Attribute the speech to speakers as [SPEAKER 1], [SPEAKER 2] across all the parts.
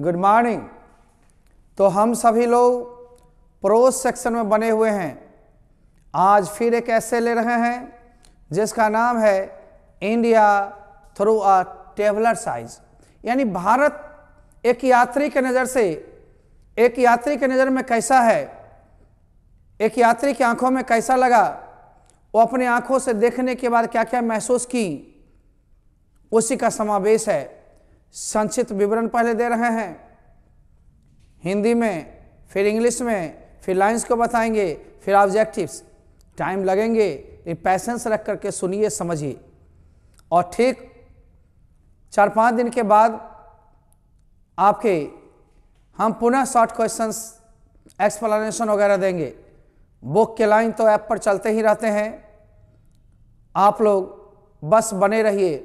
[SPEAKER 1] Good morning तो हम सभी लोग प्रोज सेक्शन में बने हुए हैं आज फिर एक ऐसे ले रहे हैं जिसका नाम है इंडिया थ्रू आ टेबलर साइज यानी भारत एक यात्री के नज़र से एक यात्री के नज़र में कैसा है एक यात्री की आंखों में कैसा लगा वो अपनी आंखों से देखने के बाद क्या क्या महसूस की उसी का समावेश है संक्षिप्त विवरण पहले दे रहे हैं हिंदी में फिर इंग्लिश में फिर लाइन्स को बताएंगे फिर ऑब्जेक्टिव्स टाइम लगेंगे ये पैसेंस रख करके सुनिए समझिए और ठीक चार पाँच दिन के बाद आपके हम पुनः शॉर्ट क्वेश्चंस एक्सप्लेनेशन वगैरह देंगे बुक के लाइन तो ऐप पर चलते ही रहते हैं आप लोग बस बने रहिए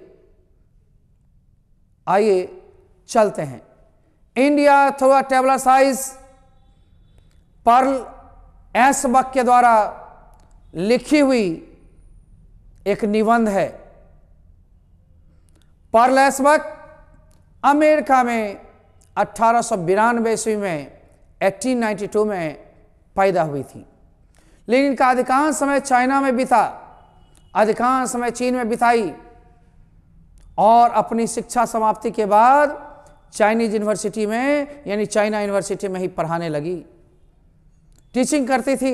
[SPEAKER 1] आइए चलते हैं इंडिया थोड़ा टेबला साइज पर्ल एस बक के द्वारा लिखी हुई एक निबंध है पर्ल एस बक अमेरिका में अट्ठारह सौ ईस्वी में 1892 में पैदा हुई थी लेकिन इनका अधिकांश समय चाइना में बिता अधिकांश समय चीन में बिताई और अपनी शिक्षा समाप्ति के बाद चाइनीज यूनिवर्सिटी में यानी चाइना यूनिवर्सिटी में ही पढ़ाने लगी टीचिंग करती थी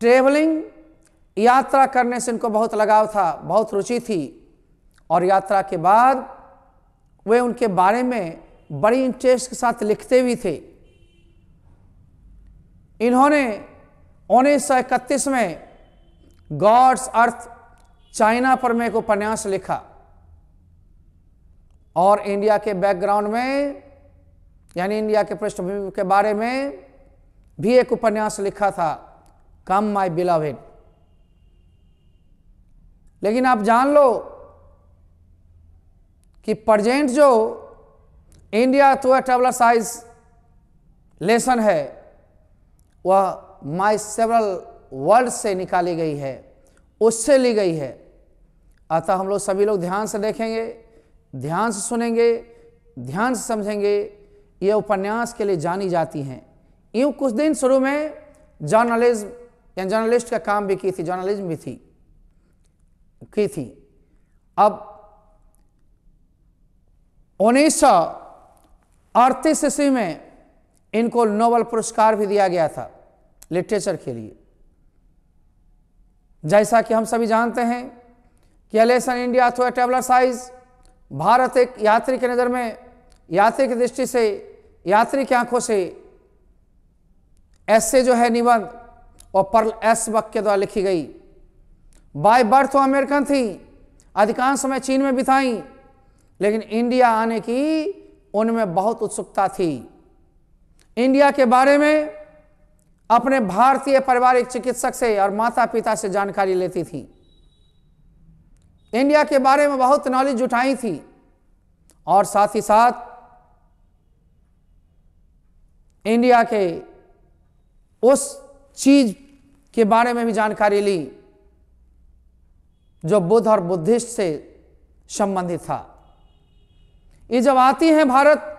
[SPEAKER 1] ट्रेवलिंग यात्रा करने से इनको बहुत लगाव था बहुत रुचि थी और यात्रा के बाद वे उनके बारे में बड़ी इंटरेस्ट के साथ लिखते भी थे इन्होंने उन्नीस में गॉड्स अर्थ चाइना पर मैं एक उपन्यास लिखा और इंडिया के बैकग्राउंड में यानी इंडिया के पृष्ठभूमि के बारे में भी एक उपन्यास लिखा था कम माई बिलावेड लेकिन आप जान लो कि प्रजेंट जो India to a traveller's eyes lesson है वह माई सेवरल वर्ल्ड से निकाली गई है उससे ली गई है अतः हम लोग सभी लोग ध्यान से देखेंगे ध्यान से सुनेंगे ध्यान से समझेंगे ये उपन्यास के लिए जानी जाती हैं यूँ कुछ दिन शुरू में जर्नलिज्म या जर्नलिस्ट का काम भी की थी जर्नलिज्म भी थी की थी अब उन्नीस सौ अड़तीस ईस्वी में इनको नोबल पुरस्कार भी दिया गया था लिटरेचर के लिए जैसा कि हम सभी जानते हैं कि एलेसन India through a traveller's eyes Bharat एक यात्री की नज़र में यात्री की दृष्टि से यात्री की आंखों से ऐसे जो है निबंध और पर्ल एस वक्त के द्वारा लिखी गई बाय बर्थ वो अमेरिकन थी अधिकांश समय चीन में बिताई लेकिन इंडिया आने की उनमें बहुत उत्सुकता थी इंडिया के बारे में अपने भारतीय पारिवारिक चिकित्सक से और माता पिता से जानकारी लेती थी इंडिया के बारे में बहुत नॉलेज जुटाई थी और साथ ही साथ इंडिया के उस चीज के बारे में भी जानकारी ली जो बुद्ध और बुद्धिस्ट से संबंधित था ये जब आती हैं भारत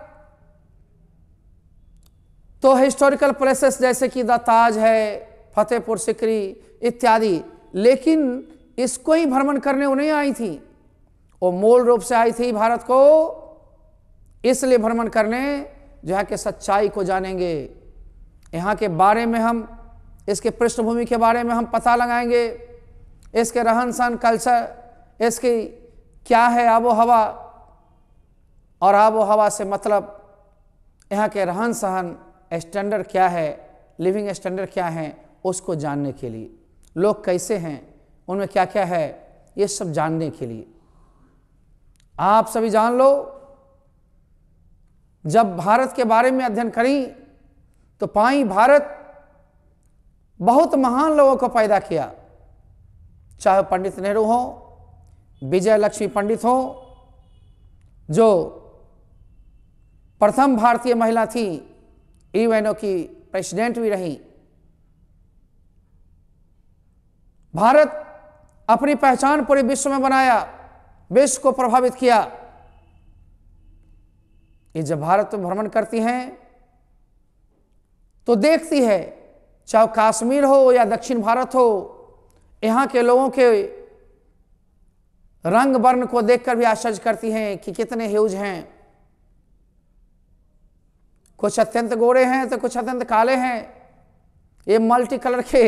[SPEAKER 1] तो हिस्टोरिकल प्लेसेस जैसे कि द ताज है फतेहपुर सिकरी इत्यादि लेकिन इसको ही भ्रमण करने वो नहीं आई थी वो मूल रूप से आई थी भारत को इसलिए भ्रमण करने जो है कि सच्चाई को जानेंगे यहाँ के बारे में हम इसके पृष्ठभूमि के बारे में हम पता लगाएंगे इसके रहन सहन कल्चर इसकी क्या है आबो हवा और आबो हवा से मतलब यहाँ के रहन सहन स्टैंडर्ड क्या है लिविंग स्टैंडर्ड क्या है उसको जानने के लिए लोग कैसे हैं उनमें क्या क्या है ये सब जानने के लिए आप सभी जान लो जब भारत के बारे में अध्ययन करी तो पाई भारत बहुत महान लोगों को पैदा किया चाहे पंडित नेहरू हो विजय लक्ष्मी पंडित हो जो प्रथम भारतीय महिला थी यूएनओ की प्रेसिडेंट भी रही भारत अपनी पहचान पूरे विश्व में बनाया विश्व को प्रभावित किया ये जब भारत में तो भ्रमण करती हैं तो देखती है चाहे कश्मीर हो या दक्षिण भारत हो यहाँ के लोगों के रंग वर्ण को देखकर भी आश्चर्य करती हैं कि कितने ह्यूज हैं कुछ अत्यंत गोरे हैं तो कुछ अत्यंत काले हैं ये मल्टी कलर के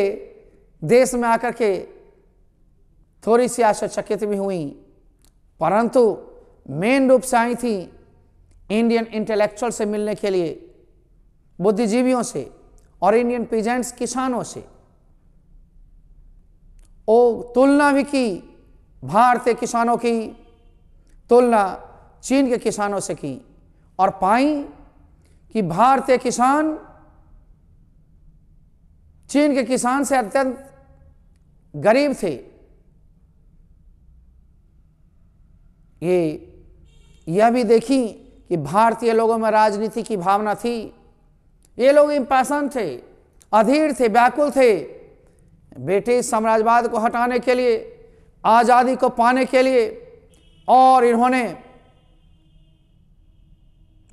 [SPEAKER 1] देश में आकर के थोड़ी सी आश्चर्यचकित भी हुई परंतु मेन रूप से आई थी इंडियन इंटेलेक्चुअल से मिलने के लिए बुद्धिजीवियों से और इंडियन पीजेंट्स किसानों से ओ तुलना भी की भारतीय किसानों की तुलना चीन के किसानों से की और पाई कि भारतीय किसान चीन के किसान से अत्यंत गरीब थे ये यह भी देखी कि भारतीय लोगों में राजनीति की भावना थी ये लोग इम्पासन थे अधीर थे व्याकुल थे ब्रिटिश साम्राज्यवाद को हटाने के लिए आज़ादी को पाने के लिए और इन्होंने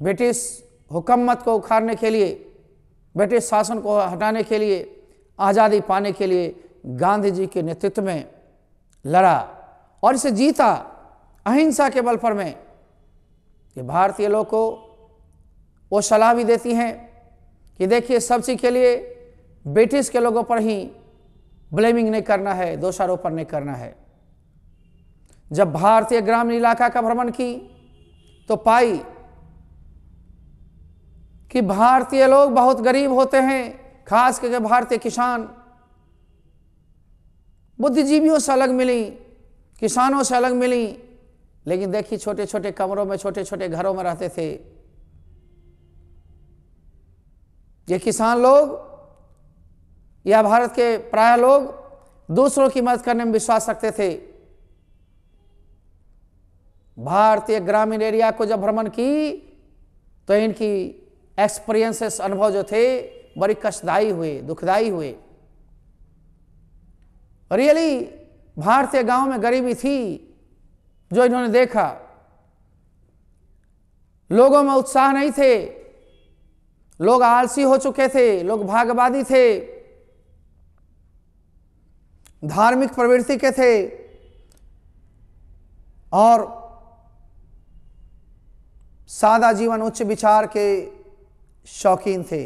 [SPEAKER 1] ब्रिटिश हुकूमत को उखाड़ने के लिए ब्रिटिश शासन को हटाने के लिए आज़ादी पाने के लिए गांधी जी के नेतृत्व में लड़ा और इसे जीता अहिंसा के बल पर में ये भारतीय लोग को वो सलाह भी देती हैं कि देखिए सब चीज़ के लिए ब्रिटिश के लोगों पर ही ब्लेमिंग नहीं करना है दोषारोपण नहीं करना है जब भारतीय ग्रामीण इलाका का भ्रमण की तो पाई कि भारतीय लोग बहुत गरीब होते हैं खास करके भारतीय किसान बुद्धिजीवियों से अलग मिली किसानों से अलग मिली लेकिन देखिए छोटे छोटे कमरों में छोटे छोटे घरों में रहते थे ये किसान लोग या भारत के प्राय लोग दूसरों की मदद करने में विश्वास रखते थे भारतीय ग्रामीण एरिया को जब भ्रमण की तो इनकी एक्सपीरियंसेस अनुभव जो थे बड़ी कष्टदायी हुए दुखदायी हुए रियली भारतीय गांव में गरीबी थी जो इन्होंने देखा लोगों में उत्साह नहीं थे लोग आलसी हो चुके थे लोग भागवादी थे धार्मिक प्रवृत्ति के थे और सादा जीवन उच्च विचार के शौकीन थे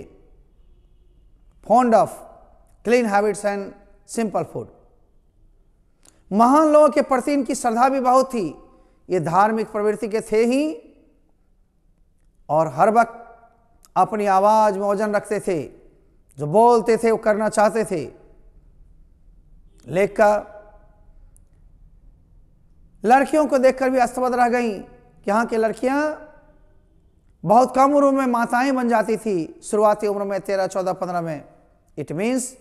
[SPEAKER 1] fond of clean habits and simple food महान लोगों के प्रति इनकी श्रद्धा भी बहुत थी ये धार्मिक प्रवृत्ति के थे ही और हर वक्त अपनी आवाज़ में वजन रखते थे जो बोलते थे वो करना चाहते थे लेकर लड़कियों को देखकर भी अस्तवद रह गई कि यहां की लड़कियां बहुत कम उम्र में माताएं बन जाती थी शुरुआती उम्र में तेरह चौदह पंद्रह में इट मीन्स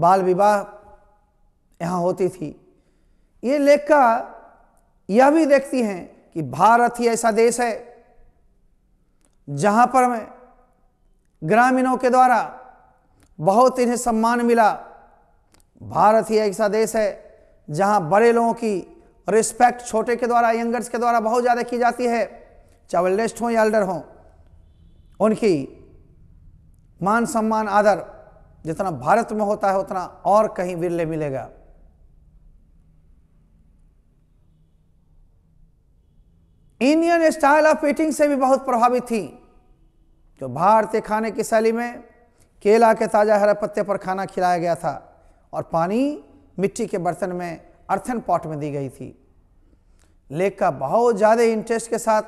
[SPEAKER 1] बाल विवाह यहाँ होती थी ये लेखा यह भी देखती हैं कि भारत ही ऐसा देश है जहाँ पर मैं ग्रामीणों के द्वारा बहुत इन्हें सम्मान मिला भारत ही ऐसा देश है जहाँ बड़े लोगों की रिस्पेक्ट छोटे के द्वारा यंगर्स के द्वारा बहुत ज़्यादा की जाती है चाहे लेस्ट हों या एल्डर हों उनकी मान सम्मान आदर जितना भारत में होता है उतना और कहीं विरले मिलेगा इंडियन स्टाइल ऑफ ईटिंग से भी बहुत प्रभावित थी जो भारतीय खाने की शैली में केला के ताज़ा हरा पत्ते पर खाना खिलाया गया था और पानी मिट्टी के बर्तन में अर्थन पॉट में दी गई थी लेख का बहुत ज़्यादा इंटरेस्ट के साथ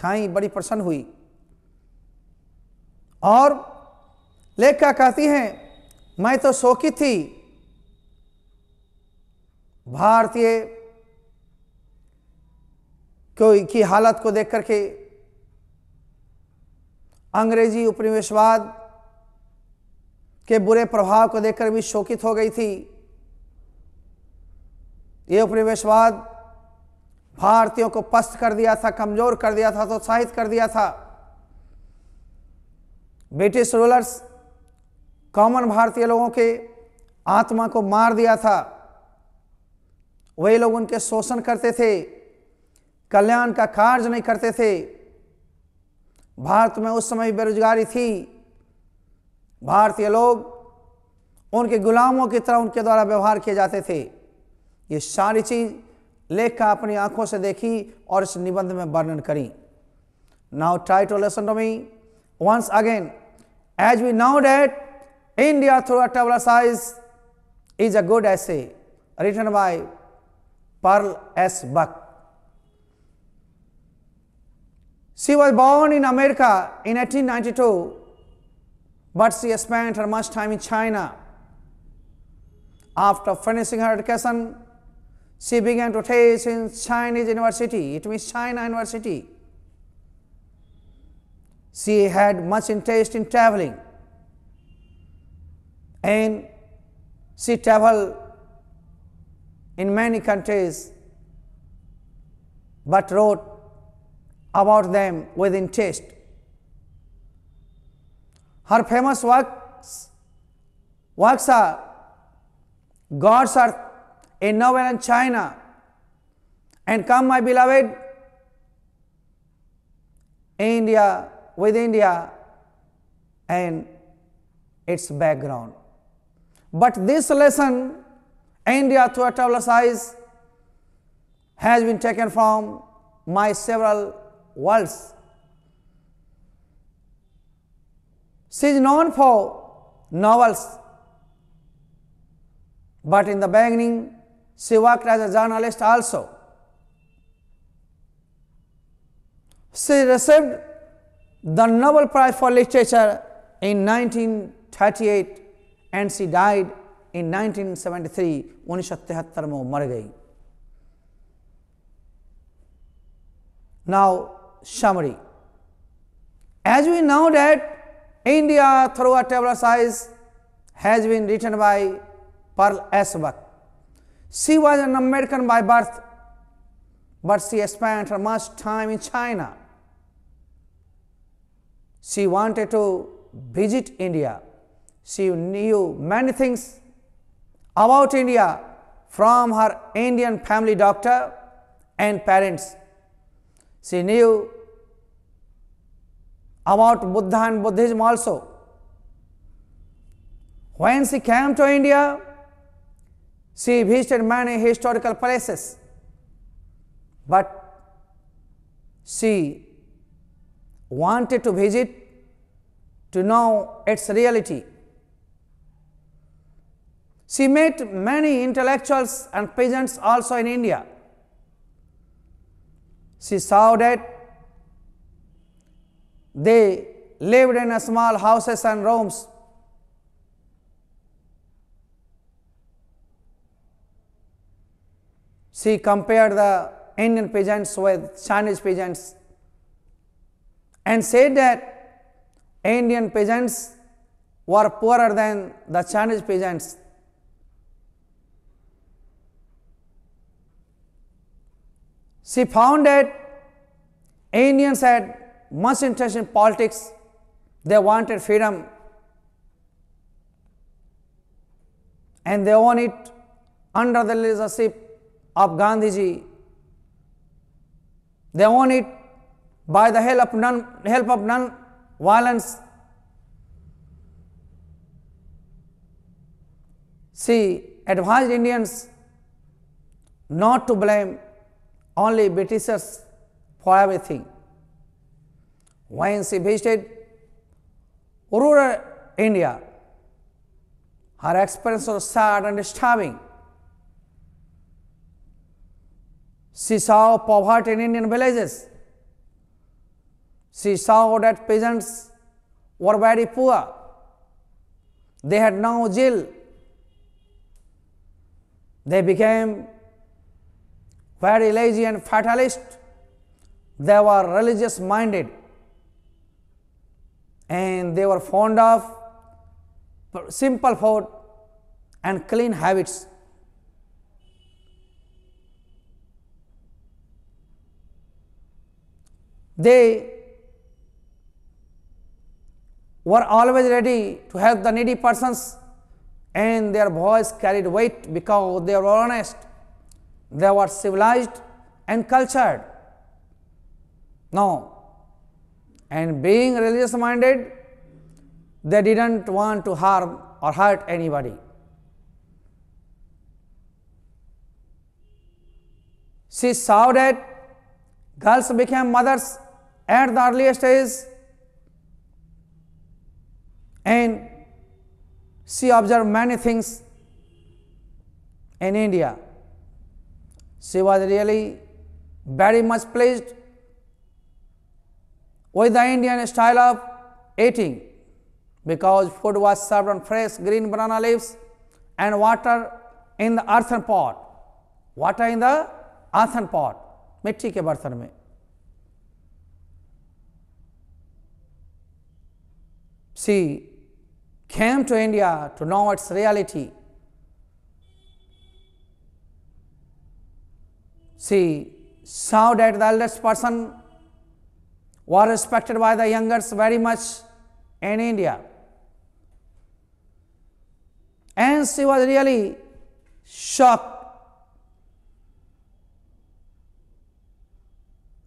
[SPEAKER 1] खाई बड़ी प्रसन्न हुई और लेखका कहती हैं मैं तो शोकी थी भारतीय कोई की हालत को देख करके अंग्रेजी उपनिवेशवाद के बुरे प्रभाव को देखकर भी शोकित हो गई थी ये उपनिवेशवाद भारतीयों को पस्त कर दिया था कमजोर कर दिया था प्रोत्साहित कर दिया था ब्रिटिश रूलर्स कॉमन भारतीय लोगों के आत्मा को मार दिया था वही लोग उनके शोषण करते थे कल्याण का कार्य नहीं करते थे भारत में उस समय बेरोजगारी थी भारतीय लोग उनके गुलामों की तरह उनके द्वारा व्यवहार किए जाते थे ये सारी चीज़ लेख का अपनी आंखों से देखी और इस निबंध में वर्णन करी now try to listen to me again as we know that India through a a eyes is a good essay written by Pearl S Buck She was born in America in 1892, but she spent her much time in China. After finishing her education, she began to teach in Chinese University, it means China University. She had much interest in traveling and she traveled in many countries but wrote about them with interest. Her famous works, works are God's Earth in Norway China, and Come My Beloved, India with India and its background. But this lesson, India through a traveler's eyes, has been taken from my several walls. She is known for novels, but in the beginning she worked as a journalist also. She received the Nobel Prize for Literature in 1938 and she died in 1973, Now, summary. As we know that India through a table size has been written by Pearl S. Buck. She was an American by birth, but she spent her much time in China. She wanted to visit India. She knew many things about India from her Indian family doctor and parents. She knew about Buddha and Buddhism also. When she came to India, she visited many historical places, but she wanted to visit to know its reality. She met many intellectuals and peasants also in India she saw that they lived in small houses and rooms. She compared the Indian peasants with Chinese peasants and said that Indian peasants were poorer than the Chinese peasants. She found that Indians had much interest in politics, they wanted freedom and they won it under the leadership of Gandhiji. They won it by the help of non, help of non violence. She advised Indians not to blame only Britishers for everything. When she visited rural India, her experience was sad and disturbing. She saw poverty in Indian villages. She saw that peasants were very poor. They had no jail. They became very lazy and fatalist, they were religious minded and they were fond of simple food and clean habits. They were always ready to help the needy persons and their voice carried weight because they were honest they were civilized and cultured. Now, And being religious minded, they did not want to harm or hurt anybody. She saw that girls became mothers at the earliest age and she observed many things in India she was really very much pleased with the Indian style of eating because food was served on fresh green banana leaves and water in the earthen pot. Water in the earthen pot, मिट्टी के बर्तन में She came to India to know its reality. See, saw that the eldest person was respected by the youngers very much in India. And she was really shocked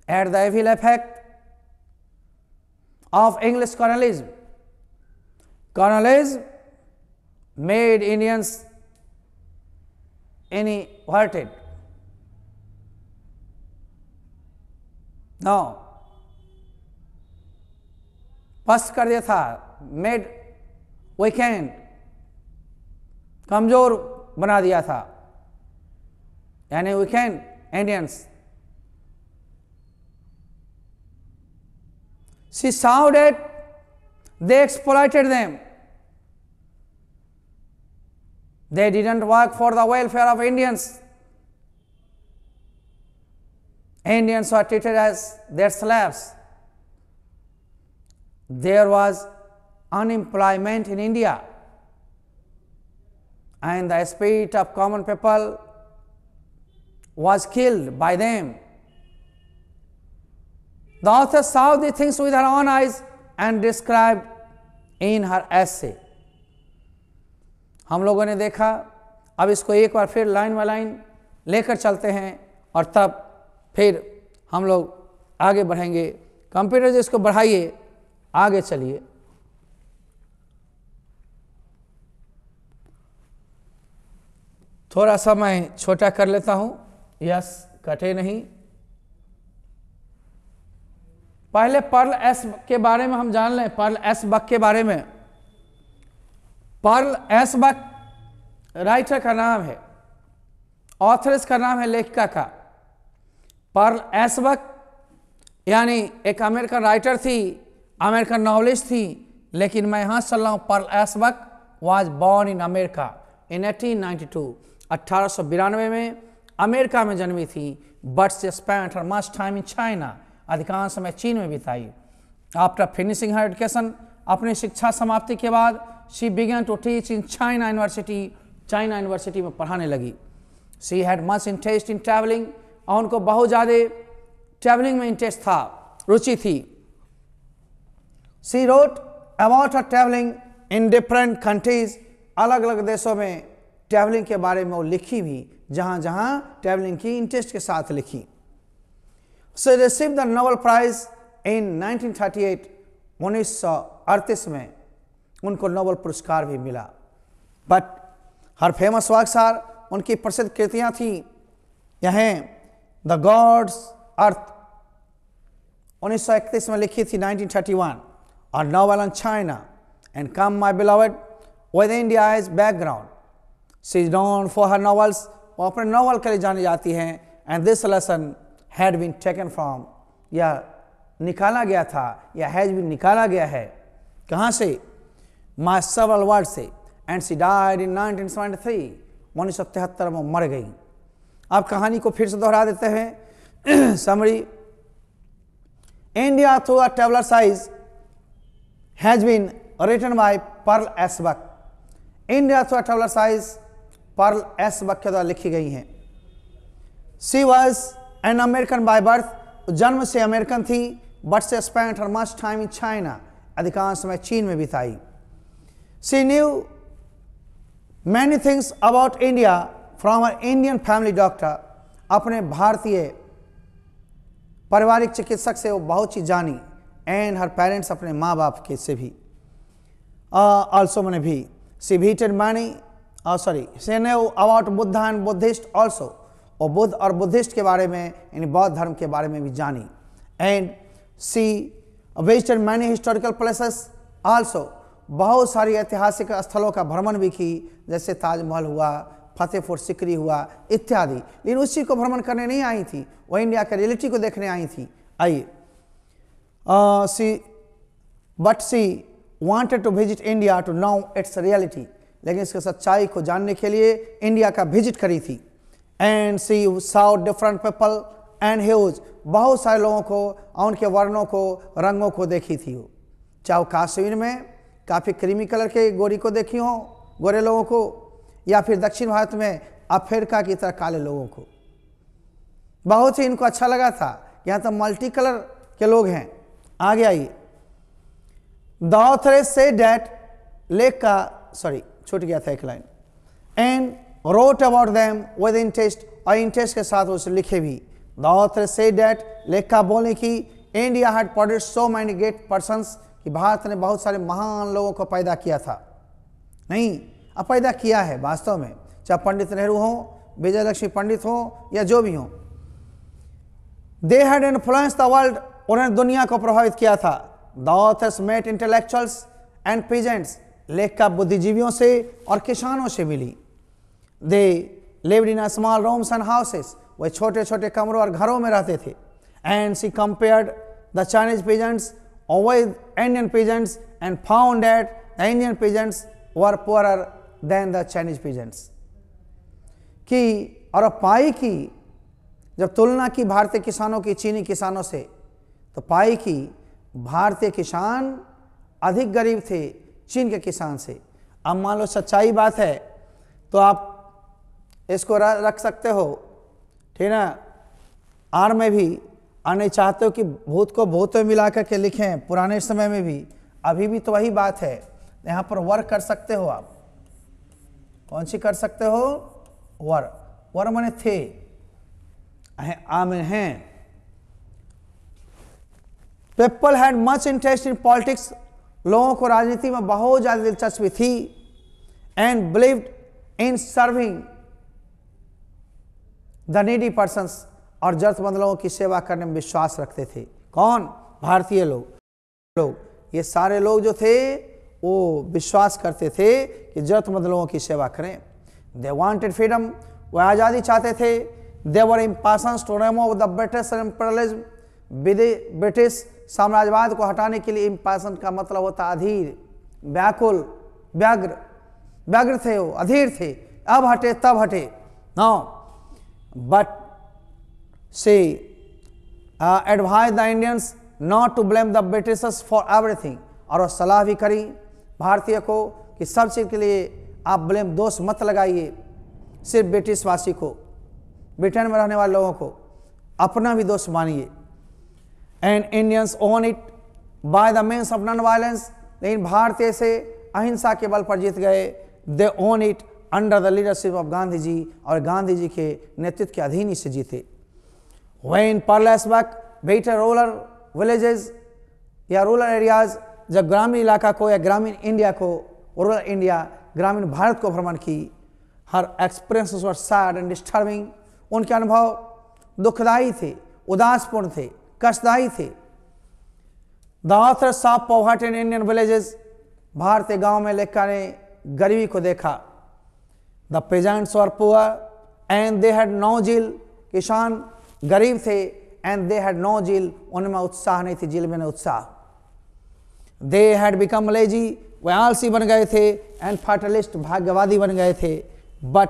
[SPEAKER 1] at the evil effect of English colonialism. Colonialism made Indians inherited. Now, पस्त कर दिया था made weekend कमजोर बना दिया था यानी weakened Indians सी साउड एट they exploited them they didn't work for the welfare of Indians Indians were treated as their slaves. There was unemployment in India and the spirit of common people was killed by them. The author saw the things with her own eyes and described in her essay. हम लोगों ने देखा अब इसको एक बार फिर line by line लेकर चलते हैं और तब फिर हम लोग आगे बढ़ेंगे कंप्यूटर जिसको बढ़ाइए आगे चलिए थोड़ा सा मैं छोटा कर लेता हूं यस कटे नहीं पहले पर्ल एस के बारे में हम जान लें पर्ल एस बक के बारे में पर्ल एस बक राइटर का नाम है ऑथर का नाम है लेखिका का पर्ल एसबक यानी एक अमेरिकन राइटर थी अमेरिकन नॉवलिस्ट थी लेकिन मैं यहाँ चल रहा हूँ Pearl S Buck was born in America in 1892 अट्ठारह में अमेरिका में जन्मी थी but she spent her most time in China अधिकांश समय चीन में बिताई आफ्टर फिनिशिंग हर एजुकेशन अपनी शिक्षा समाप्ति के बाद she began to teach in China university China university में पढ़ाने लगी she had much interest in travelling और उनको बहुत ज़्यादा ट्रैवलिंग में इंटरेस्ट था रुचि थी she wrote about a travelling in different countries अलग अलग देशों में ट्रैवलिंग के बारे में वो लिखी भी जहाँ जहाँ ट्रैवलिंग की इंटरेस्ट के साथ लिखी so receive the Nobel prize in 1938 1938 में उनको नोबल पुरस्कार भी मिला but her famous works are उनकी प्रसिद्ध कृतियाँ थी यह द गॉड्स अर्थ उन्नीस में लिखी थी 1931 और novel on China and come my beloved with India as background she is known for her novels वो अपने नॉवल के लिए जानी जाती हैं and this lesson had been taken from या निकाला गया था या हैज बीन निकाला गया है कहाँ से माई सवल वर्ड से एंड सी डाइड इन 1973 उन्नीस सौ तिहत्तर में मर गई आप कहानी को फिर से दोहरा देते हैं summary India through a traveller's eyes has been written by Pearl S Buck India through a traveller's eyes Pearl S Buck के द्वारा लिखी गई है she was an American by birth जन्म से अमेरिकन थी but she spent her most time in China अधिकांश समय चीन में बिताई she knew many things about India from an Indian family doctor अपने भारतीय पारिवारिक चिकित्सक से वो बहुत चीज़ जानी एंड हर पेरेंट्स अपने माँ बाप के से भी ऑल्सो uh, मैंने भी सी भीटेड मैनी सॉरी she knew about Buddha and Buddhist also वो बुद्ध और बुद्धिस्ट के बारे में यानी बौद्ध धर्म के बारे में भी जानी and she visited many historical places also बहुत सारी ऐतिहासिक स्थलों का भ्रमण भी की जैसे ताजमहल हुआ फतेहपुर सिकरी हुआ इत्यादि लेकिन उसी को भ्रमण करने नहीं आई थी वो इंडिया के रियलिटी को देखने आई थी आइए she but she wanted to visit India too now it's reality लेकिन इसके सच्चाई को जानने के लिए इंडिया का विजिट करी थी एंड सी साउ डिफरेंट पीपल एंड ह्यूज बहुत सारे लोगों को उनके वर्णों को रंगों को देखी थी वो चाहे काश्मीर में काफ़ी क्रीमी कलर के गोरी को देखी हो गोरे लोगों को या फिर दक्षिण भारत में अफ्रीका की तरह काले लोगों को बहुत ही इनको अच्छा लगा था यहाँ तो मल्टी कलर के लोग हैं आगे आइए द ऑथर से डैट लेख का सॉरी छूट गया था एक line and wrote about them with interest और इंटरेस्ट के साथ उसे लिखे भी द ऑथर से डैट लेख का बोले कि India had produce so many great persons कि भारत ने बहुत सारे महान लोगों को पैदा किया था नहीं पैदा किया है वास्तव में चाहे पंडित नेहरू हो विजयलक्ष्मी पंडित हो या जो भी हो they had influence the world उन्होंने दुनिया को प्रभावित किया था the authors met intellectuals and peasants लेख का बुद्धिजीवियों से और किसानों से मिली they lived in small rooms and houses वह छोटे छोटे कमरों और घरों में रहते थे and she compared the Chinese peasants और Indian peasants and found at the Indian peasants were poor than the Chinese pigeons. कि और पाई की जब तुलना की भारतीय किसानों की चीनी किसानों से तो पाई की भारतीय किसान अधिक गरीब थे चीन के किसान से अब मान लो सच्चाई बात है तो आप इसको रख सकते हो ठीक ना आर में भी आने चाहते हो कि भूत को भूत में मिला करके लिखें पुराने समय में भी अभी भी तो वही बात है यहाँ पर वर्क कर सकते हो आप कौन सी कर सकते हो वर वर मने थे आम हैं people had much interest in politics लोगों को राजनीति में बहुत ज़्यादा दिलचस्पी थी and believe in serving the needy person और जरूरतमंद लोगों की सेवा करने में विश्वास रखते थे कौन भारतीय लोग लोग ये सारे लोग जो थे वो विश्वास करते थे कि जरूरतमंद लोगों की सेवा करें दे वांटेड फ्रीडम वह आज़ादी चाहते थे they were impatient to remove the British imperialism British साम्राज्यवाद को हटाने के लिए इम्पासन का मतलब होता अधीर व्याकुल व्याग्र व्याग्र थे वो अधीर थे अब हटे तब हटे no but she advise the Indians not to blame the British for everything और सलाह भी करी भारतीय को कि सब चीज़ के लिए आप ब्लेम दोष मत लगाइए सिर्फ ब्रिटिशवासी को ब्रिटेन में रहने वाले लोगों को अपना भी दोष मानिए and Indians won it by the means of non violence लेकिन भारतीय से अहिंसा के बल पर जीत गए they won it under the leadership of Gandhi ji और गांधी जी के नेतृत्व के अधीन ही से जीते वे इन परलेस वक बेटर रूरल विलेजेस या रूरल एरियाज जब ग्रामीण इलाका को या ग्रामीण इंडिया को रूरल इंडिया ग्रामीण भारत को भ्रमण की her experience were sad and disturbing उनके अनुभव दुखदायी थे उदासपूर्ण थे कष्टदायी थे the author in Indian villages भारतीय गांव में लेखकर ने गरीबी को देखा the peasants were poor and they had no zeal किसान गरीब थे एंड दे हैड नो जिल उनमें उत्साह नहीं थी जिल में उत्साह दे हैड बिकम लेजी वे आलसी बन गए थे एंड फाटलिस्ट भाग्यवादी बन गए थे बट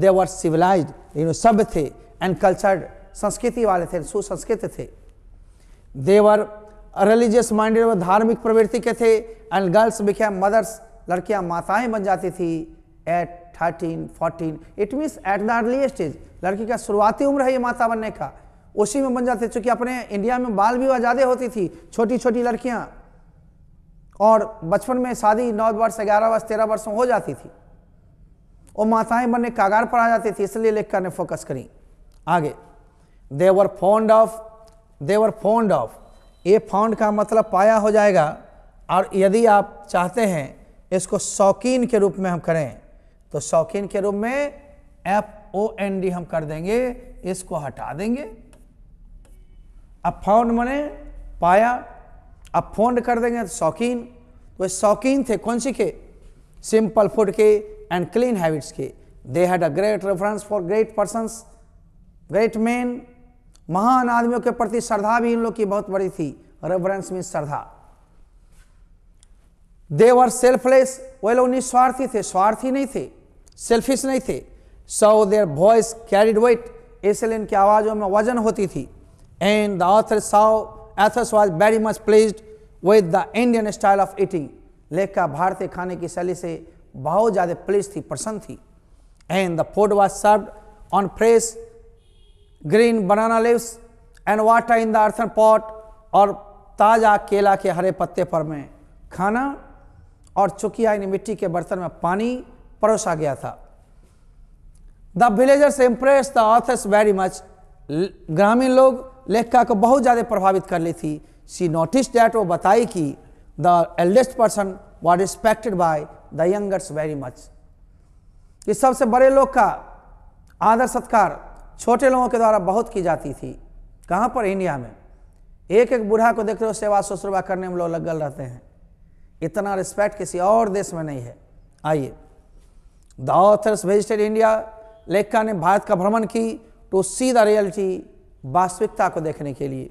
[SPEAKER 1] दे वर सिविलाइज लेकिन सभ्य थे एंड कल्चर्ड संस्कृति वाले थे सुसंस्कृत थे देवर रिलीजियस माइंडेड व धार्मिक प्रवृत्ति के थे एंड गर्ल्स बिखे मदर्स लड़कियां माताएं बन जाती थी at thirteen fourteen it means at the earliest age लड़की का शुरुआती उम्र है ये माता बनने का उसी में बन जाते चूंकि अपने इंडिया में बाल विवाह ज़्यादा होती थी छोटी छोटी लड़कियाँ और बचपन में शादी नौ वर्ष ग्यारह वर्ष तेरह वर्ष हो जाती थी और माताएं बनने कागार पर आ जाती थी इसलिए लेखिका ने फोकस करी आगे they were fond of they were fond of ये फॉन्ड का मतलब पाया हो जाएगा और यदि आप चाहते हैं इसको शौकीन के रूप में हम करें तो शौकीन के रूप में एफ ओ एन डी हम कर देंगे इसको हटा देंगे अब फाउंड मने पाया अब फोन कर देंगे तो शौकीन तो वे शौकीन थे कौन सी के सिंपल फूड के एंड क्लीन हैबिट्स के they had a great reference for great person great man महान आदमियों के प्रति श्रद्धा भी इन लोग की बहुत बड़ी थी रेफरेंस मीन श्रद्धा देवर सेल्फलेस वे लोग निस्वार्थी थे स्वार्थी नहीं थे सेल्फिश नहीं थे so their voice carried weight इसलिए इनकी आवाज़ों में वजन होती थी एंड द ऑथर साव एथस was very much pleased with the Indian style of eating लेखा भारतीय खाने की शैली से बहुत ज़्यादा प्लेज थी प्रसन्न थी and the food was serve on fresh green banana leaves and water in the earthen pot और ताज़ा केला के हरे पत्ते पर में खाना और चुकिया इन मिट्टी के बर्तन में पानी परोसा गया था the villagers impress the authors very much ग्रामीण लोग लेखिका को बहुत ज़्यादा प्रभावित कर ली थी सी नोटिस डैट वो बताई कि the eldest person were respected by the youngers very much कि सबसे बड़े लोग का आदर सत्कार छोटे लोगों के द्वारा बहुत की जाती थी कहाँ पर इंडिया में एक एक बूढ़ा को देखते हो सेवा शुश्रूषा करने में लोग लगल रहते हैं इतना रिस्पेक्ट किसी और देश में नहीं है आइए द ऑथर्स वेजिटेड इंडिया लेखिका ने भारत का भ्रमण की टू सी द रियलिटी वास्तविकता को देखने के लिए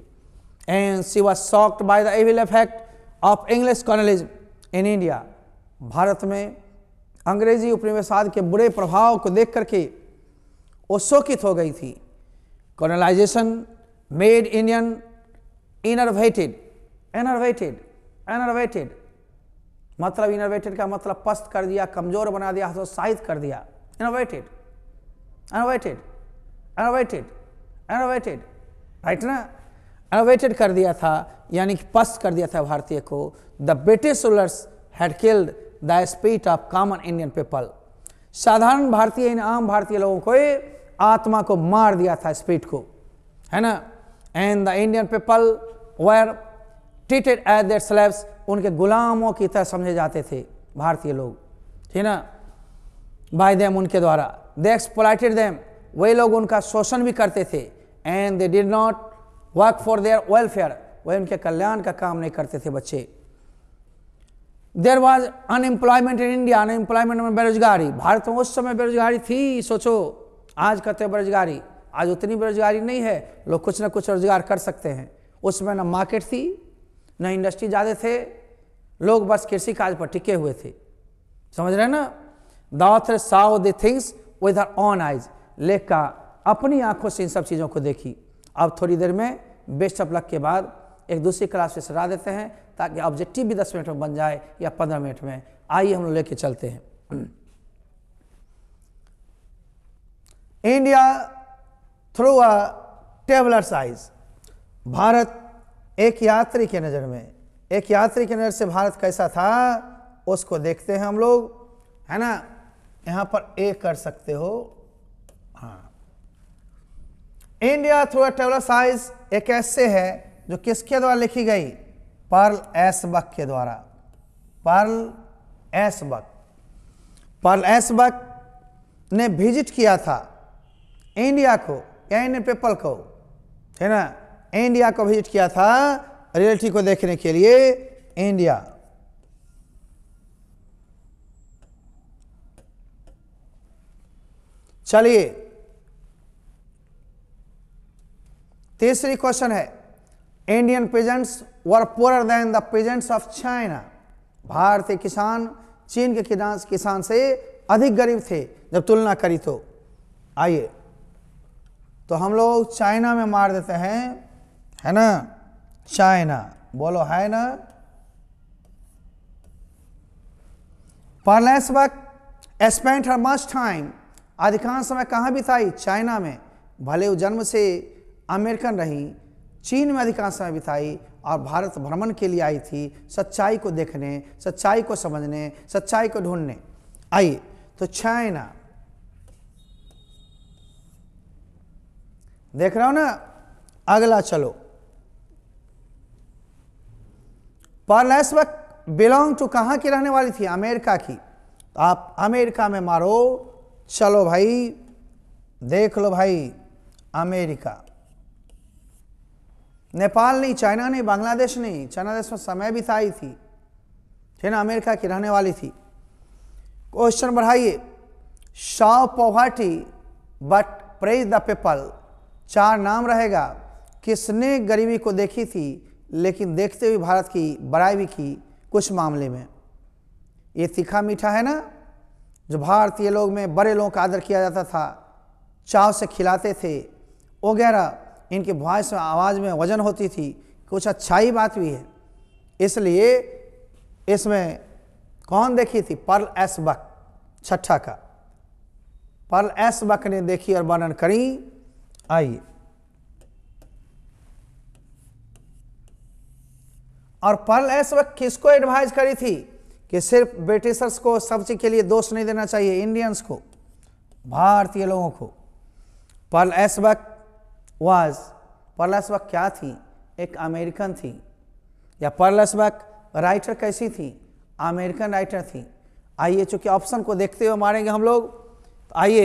[SPEAKER 1] and she was shocked by the evil effect of English colonialism in India Bharat में अंग्रेजी उपनिवेशवाद के बुरे प्रभाव को देख करके वो शोकित हो गई थी colonization made Indian enervated enervated enervated मतलब इनरवेटेड का मतलब पस्त कर दिया कमजोर बना दिया हतोत्साहित कर दिया enervated enervated enervated enervated right ना एनोवेटेड कर दिया था यानी कि पस्त कर दिया था भारतीय को the British rulers had killed the spirit of common Indian people साधारण भारतीय इन आम भारतीय लोगों को आत्मा को मार दिया था स्पीट को है ना and the Indian people were treated as their slaves उनके गुलामों की तरह समझे जाते थे भारतीय लोग ठीक है ना बाय देम उनके द्वारा दे एक्सप्लाइटेड देम वही लोग उनका शोषण भी करते थे and they did not work for their welfare वह उनके कल्याण का काम नहीं करते थे बच्चे there was unemployment in India unemployment में बेरोजगारी भारत में उस समय बेरोजगारी थी सोचो आज कहते तो बेरोजगारी आज उतनी बेरोजगारी नहीं है लोग कुछ ना कुछ रोजगार कर सकते हैं उस समय ना मार्केट थी ना इंडस्ट्री ज़्यादा थे लोग बस कृषि काज पर टिके हुए थे समझ रहे हैं ना दाउथ saw the things with own eyes लेख का अपनी आंखों से इन सब चीज़ों को देखी अब थोड़ी देर में बेस्ट ऑफ लक के बाद एक दूसरी क्लास से सरा देते हैं ताकि ऑब्जेक्टिव भी दस मिनट में बन जाए या पंद्रह मिनट में आइए हम लोग लेके चलते हैं इंडिया थ्रू अ टेबलर साइज भारत एक यात्री के नज़र में एक यात्री के नज़र से भारत कैसा था उसको देखते हैं हम लोग है ना यहाँ पर ए कर सकते हो इंडिया थ्रू ए साइज एक ऐसे है जो किसके द्वारा लिखी गई पर्ल बक के द्वारा पर्ल बक पर्ल एसबक ने विजिट किया था इंडिया को या इन पीपल को है ना इंडिया को विजिट किया था रियलिटी को देखने के लिए इंडिया चलिए तीसरी क्वेश्चन है Indian peasants were poor than the peasants of China भारतीय किसान चीन के किसान से अधिक गरीब थे जब तुलना करी तो आइए तो हम लोग चाइना में मार देते हैं है ना चाइना बोलो है ना परलेस वक्त स्पेंट हर मस्ट टाइम अधिकांश समय कहाँ बिताई चाइना में भले वो जन्म से अमेरिकन रही चीन में अधिकांश समय बिताई और भारत भ्रमण के लिए आई थी सच्चाई को देखने सच्चाई को समझने सच्चाई को ढूंढने आई तो चाइना देख रहा हो ना अगला चलो पर बिलोंग टू कहाँ की रहने वाली थी अमेरिका की तो आप अमेरिका में मारो चलो भाई देख लो भाई अमेरिका नेपाल नहीं चाइना नहीं बांग्लादेश नहीं देश में समय भी था ही ना अमेरिका की रहने वाली थी क्वेश्चन बढ़ाइए saw poverty but praised the people चार नाम रहेगा किसने गरीबी को देखी थी लेकिन देखते हुए भारत की बड़ाई भी की कुछ मामले में ये तीखा मीठा है ना जो भारतीय लोग में बड़े लोगों का आदर किया जाता था चाव से खिलाते थे वगैरह इनकी वॉइस आवाज़ में वजन होती थी कुछ अच्छाई बात भी है इसलिए इसमें कौन देखी थी पर्ल एस बक छठा का पर्ल एस बक ने देखी और वर्णन करी आइए और पर्ल एस बक किसको एडवाइज करी थी कि सिर्फ ब्रिटिशर्स को सब चीज़ के लिए दोष नहीं देना चाहिए इंडियंस को भारतीय लोगों को पर्ल एस बक वाज वक़ क्या थी एक अमेरिकन थी या वक़ राइटर कैसी थी अमेरिकन राइटर थी आइए चूंकि ऑप्शन को देखते हुए मारेंगे हम लोग तो आइए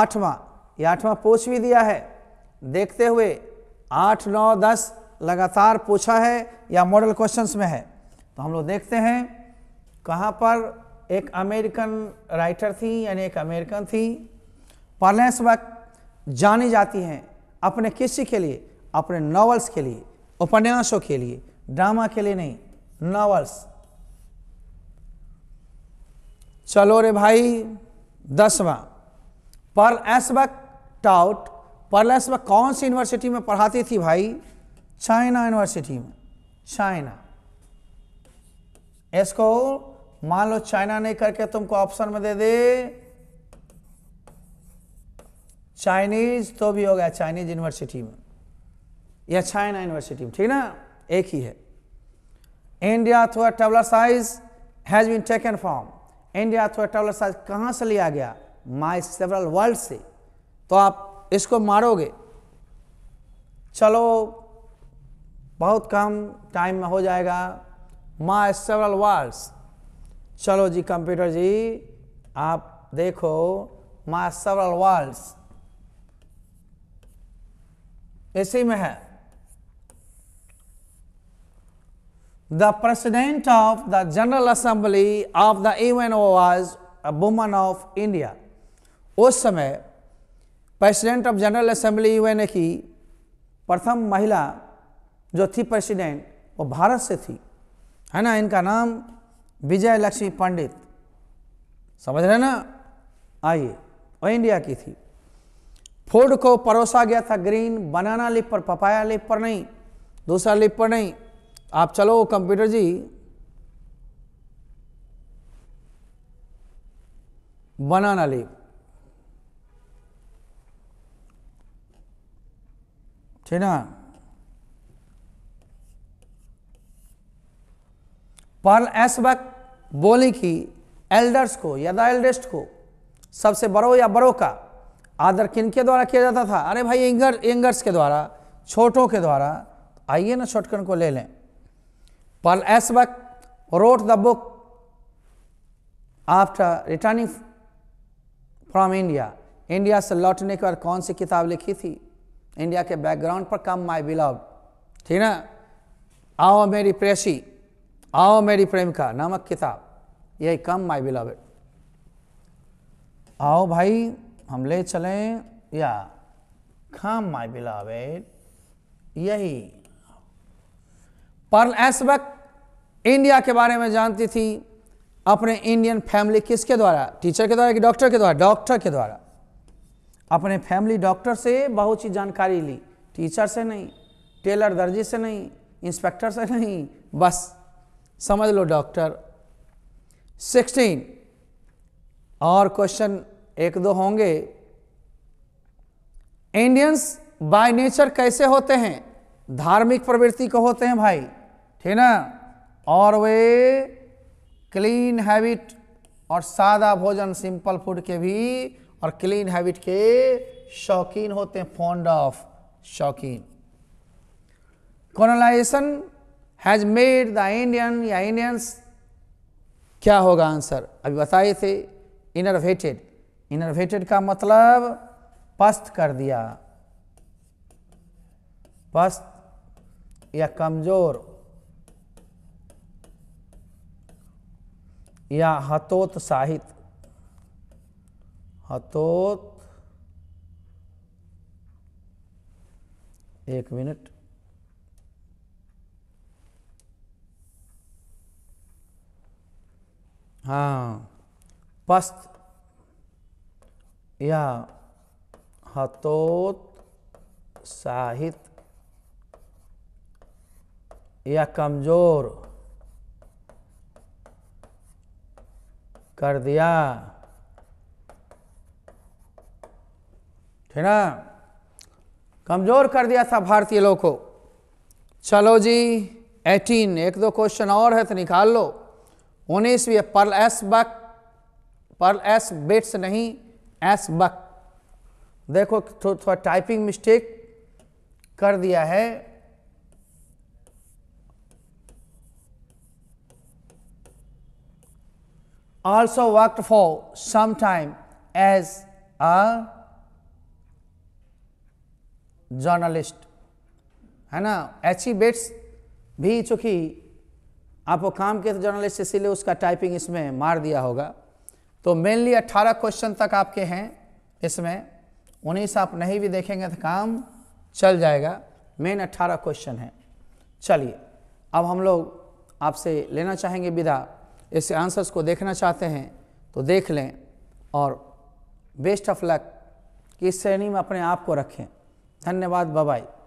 [SPEAKER 1] आठवां ये आठवां पूछ भी दिया है देखते हुए आठ नौ दस लगातार पूछा है या मॉडल क्वेश्चंस में है तो हम लोग देखते हैं कहाँ पर एक अमेरिकन राइटर थी यानी एक अमेरिकन थी परलेंस वक्त जानी जाती हैं अपने किसी के लिए अपने नॉवल्स के लिए उपन्यासों के लिए ड्रामा के लिए नहीं नॉवल्स चलो रे भाई दसवा पर एसबक टाउट पर एसबक कौन सी यूनिवर्सिटी में पढ़ाती थी भाई चाइना यूनिवर्सिटी में चाइना इसको मान लो चाइना नहीं करके तुमको ऑप्शन में दे दे चाइनीज तो भी हो गया चाइनीज यूनिवर्सिटी में या चाइना यूनिवर्सिटी में ठीक ना एक ही है India through a tabular size has been taken from India through a tabular size कहाँ से लिया गया माई सेवरल वर्ल्ड से तो आप इसको मारोगे चलो बहुत कम टाइम में हो जाएगा माई सेवरल वर्ल्ड्स चलो जी कंप्यूटर जी आप देखो माई सेवरल वर्ल्ड्स इसी में है President of the General Assembly of the the UNO was a woman of India उस समय President of General Assembly UNO की प्रथम महिला जो थी प्रेसिडेंट वो भारत से थी है ना इनका नाम विजय लक्ष्मी पंडित समझ रहे ना आइए वो इंडिया की थी फूड को परोसा गया था ग्रीन बनाना लिप पर पपाया लिप पर नहीं दूसरा लिप पर नहीं आप चलो कंप्यूटर जी बनाना लिप ठीक ना पर इस वक्त बोली कि एल्डर्स को या द एल्डेस्ट को सबसे बड़ो या बड़ो का आदर किन के द्वारा किया जाता था अरे भाई यंगर यंगर्स के द्वारा छोटों के द्वारा आइए ना शॉर्टकट को ले लें पल एस वक्त wrote the book after returning from India India से लौटने के बाद कौन सी किताब लिखी थी इंडिया के बैकग्राउंड पर कम माई बिलव ठीक ना आओ मेरी प्रेसी आओ मेरी प्रेमिका नामक किताब यही कम माई बिलावेड आओ भाई हम ले चलें या खाम माई बिलावे यही पर्ल वक्त इंडिया के बारे में जानती थी अपने इंडियन फैमिली किसके द्वारा टीचर के द्वारा कि डॉक्टर के द्वारा डॉक्टर के द्वारा अपने फैमिली डॉक्टर से बहुत सी जानकारी ली टीचर से नहीं टेलर दर्जी से नहीं इंस्पेक्टर से नहीं बस समझ लो डॉक्टर सिक्सटीन और क्वेश्चन एक दो होंगे इंडियंस बाय नेचर कैसे होते हैं धार्मिक प्रवृत्ति को होते हैं भाई ठीक ना और वे क्लीन हैबिट और सादा भोजन सिंपल फूड के भी और क्लीन हैबिट के शौकीन होते हैं फॉन्ड ऑफ शौकीन colonization has made the Indian या इंडियंस क्या होगा आंसर अभी बताए थे इनरवेटेड इनोवेटेड का मतलब पस्त कर दिया पस्त या कमजोर या हतोत्साहित हतोत एक मिनट हाँ पस्त या हतोत्साहित या कमज़ोर कर दिया ठीक ना कमज़ोर कर दिया था भारतीय लोग को चलो जी 18 एक दो क्वेश्चन और है तो निकाल लो उन्नीसवीं Pearl S Buck Pearl S bits नहीं एस बक देखो थोड़ा टाइपिंग मिस्टेक कर दिया है also work for some time as a journalist है ना एच ई बेट्स भी चूंकि आप वो काम किए थे तो जर्नलिस्ट इसीलिए उसका टाइपिंग इसमें मार दिया होगा तो मेनली 18 क्वेश्चन तक आपके हैं इसमें उन्नीस आप नहीं भी देखेंगे तो काम चल जाएगा मेन 18 क्वेश्चन है चलिए अब हम लोग आपसे लेना चाहेंगे विदा इससे आंसर्स को देखना चाहते हैं तो देख लें और बेस्ट ऑफ लक की इस श्रेणी में अपने आप को रखें धन्यवाद बबाई